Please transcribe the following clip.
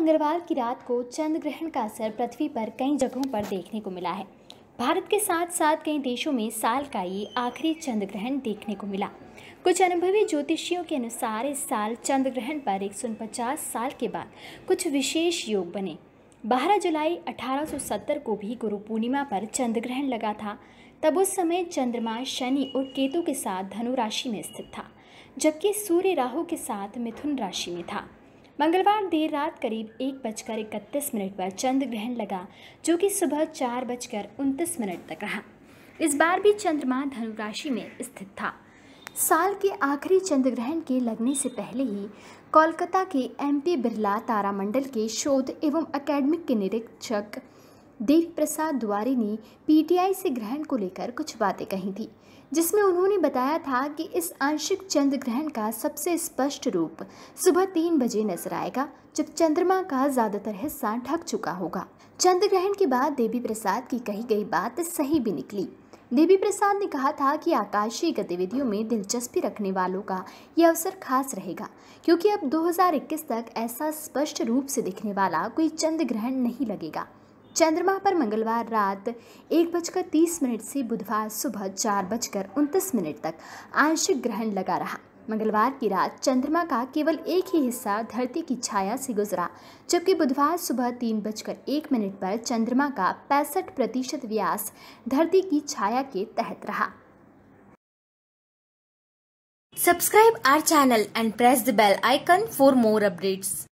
मंगलवार की रात को चंद्र ग्रहण का असर पृथ्वी पर कई जगहों पर देखने को मिला है भारत के साथ साथ कई देशों में साल का ये आखिरी चंद्र ग्रहण देखने को मिला कुछ अनुभवी ज्योतिषियों के अनुसार इस साल चंद्र ग्रहण पर एक साल के बाद कुछ विशेष योग बने 12 जुलाई 1870 को भी गुरु पूर्णिमा पर चंद्र ग्रहण लगा था तब उस समय चंद्रमा शनि और केतु के साथ धनु राशि में स्थित था जबकि सूर्य राहु के साथ मिथुन राशि में था मंगलवार देर रात करीब एक बजकर इकतीस मिनट पर चंद्र ग्रहण लगा जो कि सुबह चार बजकर उनतीस मिनट तक रहा इस बार भी चंद्रमा धनु राशि में स्थित था साल के आखिरी चंद्र ग्रहण के लगने से पहले ही कोलकाता के एमपी बिरला तारामंडल के शोध एवं अकेडमिक के निरीक्षक देव प्रसाद द्वारी ने पीटीआई से ग्रहण को लेकर कुछ बातें कही थी जिसमें उन्होंने बताया था कि इस आंशिक चंद्र ग्रहण का सबसे स्पष्ट रूप सुबह तीन बजे नजर आएगा जब चंद्रमा का ज़्यादातर हिस्सा ढक चुका होगा चंद्र ग्रहण के बाद देवी प्रसाद की कही गई बात सही भी निकली देवी प्रसाद ने कहा था कि आकाशीय गतिविधियों में दिलचस्पी रखने वालों का यह अवसर खास रहेगा क्योंकि अब 2021 तक ऐसा स्पष्ट रूप से दिखने वाला कोई चंद्र ग्रहण नहीं लगेगा चंद्रमा पर मंगलवार रात एक बजकर तीस मिनट से बुधवार सुबह चार बजकर उनतीस मिनट तक आंशिक ग्रहण लगा रहा मंगलवार की रात चंद्रमा का केवल एक ही हिस्सा धरती की छाया से गुजरा जबकि बुधवार सुबह तीन बजकर एक मिनट पर चंद्रमा का पैंसठ प्रतिशत व्यास धरती की छाया के तहत रहा subscribe our channel and press the bell icon for more updates